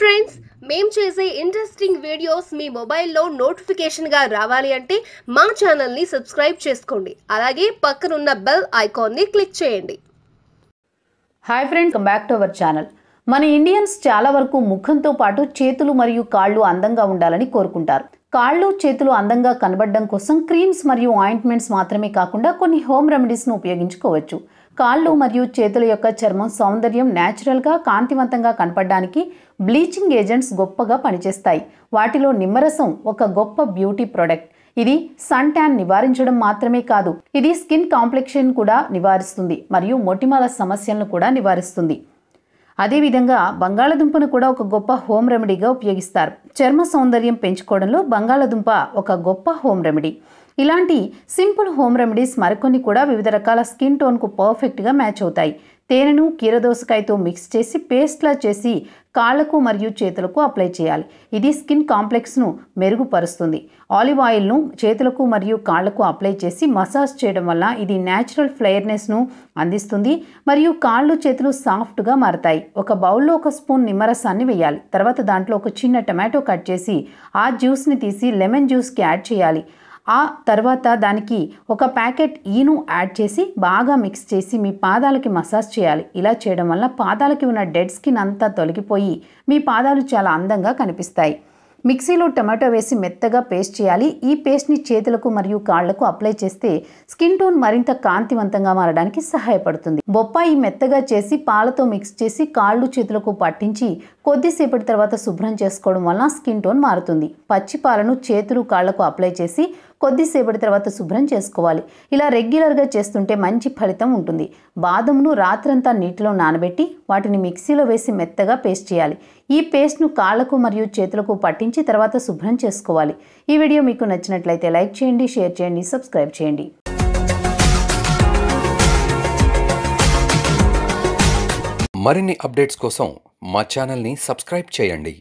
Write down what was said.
friends మేము చేసే interesting videos మీ మొబైల్లో నోటిఫికేషన్గా రావాలి అంటే మా ఛానల్ని సబ్స్క్రైబ్ చేసుకోండి అలాగే పక్కనున్న బెల్ ఐకాన్ని క్లిక్ చేయండి hi friends come back to our channel మన ఇండియన్స్ చాలా వరకు ముఖంతో పాటు చేతులు మరియు కాళ్ళు అందంగా ఉండాలని కోరుకుంటారు కాళ్ళు చేతులు అందంగా కనబడడం కోసం క్రీమ్స్ మరియు ఆయింట్మెంట్స్ మాత్రమే కాకుండా కొన్ని హోమ్ రెమెడీస్ను ఉపయోగించుకోవచ్చు కాళ్ళు మరియు చేతుల యొక్క చర్మం సౌందర్యం న్యాచురల్గా కాంతివంతంగా కనపడడానికి బ్లీచింగ్ ఏజెంట్స్ గొప్పగా పనిచేస్తాయి వాటిలో నిమ్మరసం ఒక గొప్ప బ్యూటీ ప్రొడక్ట్ ఇది సన్ ట్యాన్ నివారించడం మాత్రమే కాదు ఇది స్కిన్ కాంప్లెక్షన్ కూడా నివారిస్తుంది మరియు మొటిమల సమస్యలను కూడా నివారిస్తుంది అదేవిధంగా బంగాళదుంపను కూడా ఒక గొప్ప హోమ్ రెమెడీగా ఉపయోగిస్తారు చర్మ సౌందర్యం పెంచుకోవడంలో బంగాళదుంప ఒక గొప్ప హోమ్ రెమెడీ ఇలాంటి సింపుల్ హోమ్ రెమెడీస్ మరికొన్ని కూడా వివిధ రకాల స్కిన్ టోన్కు పర్ఫెక్ట్గా మ్యాచ్ అవుతాయి తేనెను కీరదోసకాయతో మిక్స్ చేసి పేస్ట్లా చేసి కాళ్లకు మరియు చేతులకు అప్లై చేయాలి ఇది స్కిన్ కాంప్లెక్స్ను మెరుగుపరుస్తుంది ఆలివ్ ఆయిల్ను చేతులకు మరియు కాళ్లకు అప్లై చేసి మసాజ్ చేయడం వల్ల ఇది న్యాచురల్ ఫ్లేయర్నెస్ను అందిస్తుంది మరియు కాళ్ళు చేతులు సాఫ్ట్గా మారతాయి ఒక బౌల్లో ఒక స్పూన్ నిమ్మరసాన్ని వేయాలి తర్వాత దాంట్లో ఒక చిన్న టమాటో కట్ చేసి ఆ జ్యూస్ని తీసి లెమన్ జ్యూస్కి యాడ్ చేయాలి ఆ తర్వాత దానికి ఒక ప్యాకెట్ ఈను యాడ్ చేసి బాగా మిక్స్ చేసి మీ పాదాలకి మసాజ్ చేయాలి ఇలా చేయడం వల్ల పాదాలకి ఉన్న డెడ్ స్కిన్ అంతా తొలగిపోయి మీ పాదాలు చాలా అందంగా కనిపిస్తాయి మిక్సీలో టమాటో వేసి మెత్తగా పేస్ట్ చేయాలి ఈ పేస్ట్ని చేతులకు మరియు కాళ్లకు అప్లై చేస్తే స్కిన్ టోన్ మరింత కాంతివంతంగా మారడానికి సహాయపడుతుంది బొప్పాయి మెత్తగా చేసి పాలతో మిక్స్ చేసి కాళ్ళు చేతులకు పట్టించి కొద్దిసేపటి తర్వాత శుభ్రం చేసుకోవడం వల్ల స్కిన్ టోన్ మారుతుంది పచ్చి పాలను చేతులు కాళ్లకు అప్లై చేసి కొద్దిసేపటి తర్వాత శుభ్రం చేసుకోవాలి ఇలా రెగ్యులర్గా చేస్తుంటే మంచి ఫలితం ఉంటుంది బాదంను రాత్రంతా నీటిలో నానబెట్టి వాటిని మిక్సీలో వేసి మెత్తగా పేస్ట్ చేయాలి ఈ పేస్ట్ను కాళ్లకు మరియు చేతులకు పట్టించి తర్వాత శుభ్రం చేసుకోవాలి ఈ వీడియో మీకు నచ్చినట్లయితే లైక్ చేయండి షేర్ చేయండి సబ్స్క్రైబ్ చేయండి మరిన్ని అప్డేట్స్ కోసం మా ఛానల్ని సబ్స్క్రైబ్ చేయండి